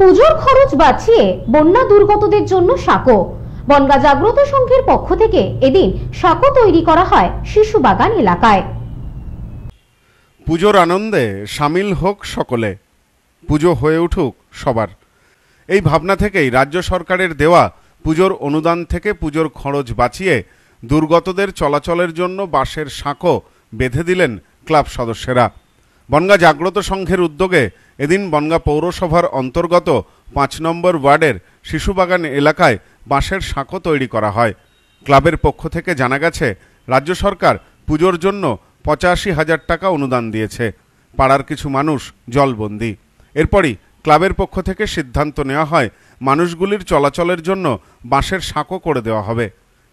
পুজোর খরচ বাঁচিয়ে বন্যা দুর্গতদের জন্য সাঁকো বনগা জাগ্রত সংঘের পক্ষ থেকে এদিন সাঁকো তৈরি করা হয় শিশু বাগান এলাকায় পুজোর আনন্দে সামিল হোক সকলে পুজো হয়ে উঠুক সবার এই ভাবনা থেকেই রাজ্য সরকারের দেওয়া পুজোর অনুদান থেকে পুজোর খরচ বাঁচিয়ে দুর্গতদের চলাচলের জন্য বাঁশের সাঁকো বেঁধে দিলেন ক্লাব সদস্যরা বনগা জাগ্রত সংঘের উদ্যোগে এদিন বনগা পৌরসভার অন্তর্গত পাঁচ নম্বর ওয়ার্ডের শিশুবাগান এলাকায় বাঁশের সাঁকো তৈরি করা হয় ক্লাবের পক্ষ থেকে জানা গেছে রাজ্য সরকার পুজোর জন্য পঁচাশি হাজার টাকা অনুদান দিয়েছে পাড়ার কিছু মানুষ জলবন্দি এরপরই ক্লাবের পক্ষ থেকে সিদ্ধান্ত নেওয়া হয় মানুষগুলির চলাচলের জন্য বাঁশের সাঁকো করে দেওয়া হবে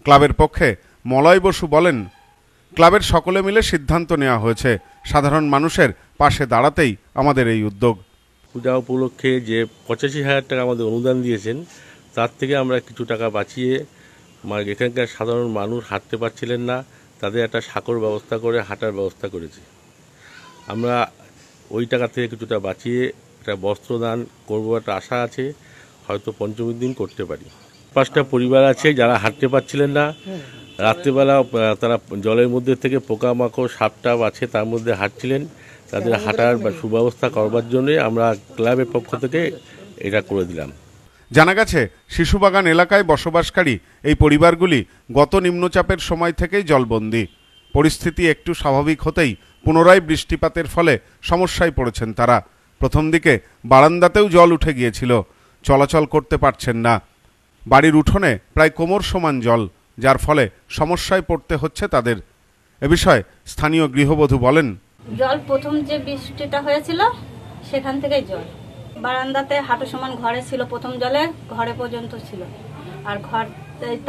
ক্লাবের পক্ষে মলয় বসু বলেন ক্লাবের সকলে মিলে সিদ্ধান্ত নেওয়া হয়েছে সাধারণ মানুষের পাশে দাঁড়াতেই আমাদের এই উদ্যোগ পূজা উপলক্ষে যে পঁচাশি হাজার টাকা আমাদের অনুদান দিয়েছেন তার থেকে আমরা কিছু টাকা বাঁচিয়ে এখানকার সাধারণ মানুষ হাঁটতে পারছিলেন না তাদের একটা সাঁকর ব্যবস্থা করে হাঁটার ব্যবস্থা করেছি আমরা ওই টাকা থেকে কিছুটা বাঁচিয়ে একটা বস্ত্রদান করবো একটা আশা আছে হয়তো পঞ্চমীর দিন করতে পারি পাঁচটা পরিবার আছে যারা হাঁটতে পারছিলেন না রাত্রিবেলা তারা জলের মধ্যে থেকে পোকামাকড় সাপটা আছে তার মধ্যে হাঁটছিলেন তাদের হাঁটার বা সুব্যবস্থা করবার জন্যে আমরা ক্লাবের পক্ষ থেকে এটা করে দিলাম জানা গেছে শিশুবাগান এলাকায় বসবাসকারী এই পরিবারগুলি গত নিম্নচাপের সময় থেকেই জলবন্দি পরিস্থিতি একটু স্বাভাবিক হতেই পুনরায় বৃষ্টিপাতের ফলে সমস্যায় পড়েছেন তারা প্রথম দিকে বারান্দাতেও জল উঠে গিয়েছিল চলাচল করতে পারছেন না বাড়ির উঠোনে প্রায় কোমর সমান জল যার ফলে সমস্যায় পড়তে হচ্ছে তাদের এ বিষয়ে স্থানীয় গৃহবধূ বলেন জল প্রথম যে বৃষ্টিটা হয়েছিল সেখান থেকে জল বারান্দাতে হাঁটু সমান ঘরে ছিল প্রথম জলে ঘরে পর্যন্ত ছিল আর ঘর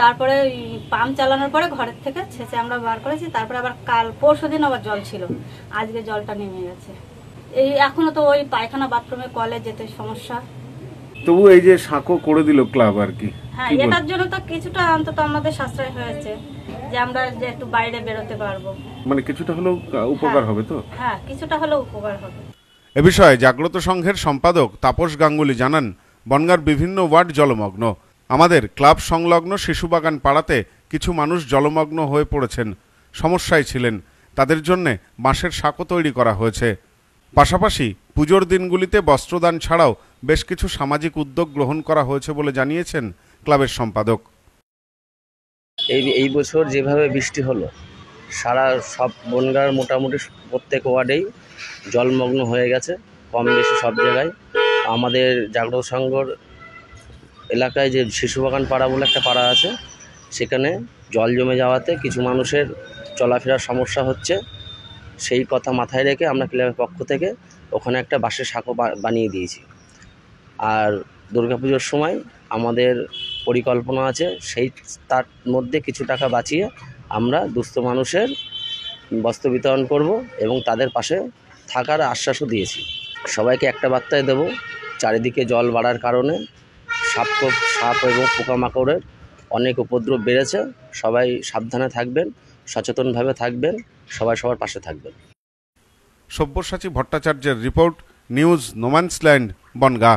তারপরে পাম্প চালানোর পরে ঘরের থেকে ছেঁচে আমরা বার করেছি তারপরে আবার কাল পরশু দিন আবার জল ছিল আজকে জলটা নেমে গেছে এই এখনো তো ওই পায়খানা বাথরুমে কলে যেতে সমস্যা তবু এই যে সাঁকো করে দিল ক্লাব আর কি হ্যাঁ এটার জন্য তো কিছুটা অন্তত আমাদের সাশ্রয় হয়েছে যে আমরা যে একটু বাইরে বেরোতে পারবো মানে কিছুটা হলেও উপকার হ্যাঁ, হবে তো হ্যাঁ কিছুটা হলেও উপকার হবে এ বিষয়ে জাগ্রত সংঘের সম্পাদক তাপস গাঙ্গুলি জানান বনগার বিভিন্ন ওয়ার্ড জলমগ্ন আমাদের ক্লাব সংলগ্ন শিশু বাগান পাড়াতে কিছু মানুষ জলমগ্ন হয়ে পড়েছেন সমস্যায় ছিলেন তাদের জন্যে বাঁশের সাঁকো তৈরি করা হয়েছে পাশাপাশি পুজোর দিনগুলিতে বস্ত্রদান ছাড়াও বেশ কিছু সামাজিক উদ্যোগ গ্রহণ করা হয়েছে বলে জানিয়েছেন ক্লাবের সম্পাদক এই এই বছর যেভাবে বৃষ্টি হলো সারা সব বনগার মোটামুটি প্রত্যেক ওয়ার্ডেই জলমগ্ন হয়ে গেছে কম বেশি সব জায়গায় আমাদের জাগ্রত সংঘর এলাকায় যে শিশু বাগান পাড়া বলে একটা পাড়া আছে সেখানে জল জমে যাওয়াতে কিছু মানুষের চলাফেরার সমস্যা হচ্ছে সেই কথা মাথায় রেখে আমরা ক্লাবের পক্ষ থেকে ওখানে একটা বাঁশের সাঁকো বানিয়ে দিয়েছি আর দুর্গাপুজোর সময় আমাদের পরিকল্পনা আছে সেই তার মধ্যে কিছু টাকা বাঁচিয়ে আমরা দুস্থ মানুষের বস্ত্র বিতরণ করব এবং তাদের পাশে থাকার আশ্বাসও দিয়েছি সবাইকে একটা বার্তায় দেব চারিদিকে জল বাড়ার কারণে সাপ সাপ এবং পোকামাকড়ের অনেক উপদ্রব বেড়েছে সবাই সাবধানে থাকবেন সচেতনভাবে থাকবেন সবাই সবার পাশে থাকবেন সব্যসাচী ভট্টাচার্যের রিপোর্ট নিউজ নোম্যান্সল্যান্ড বনগাঁ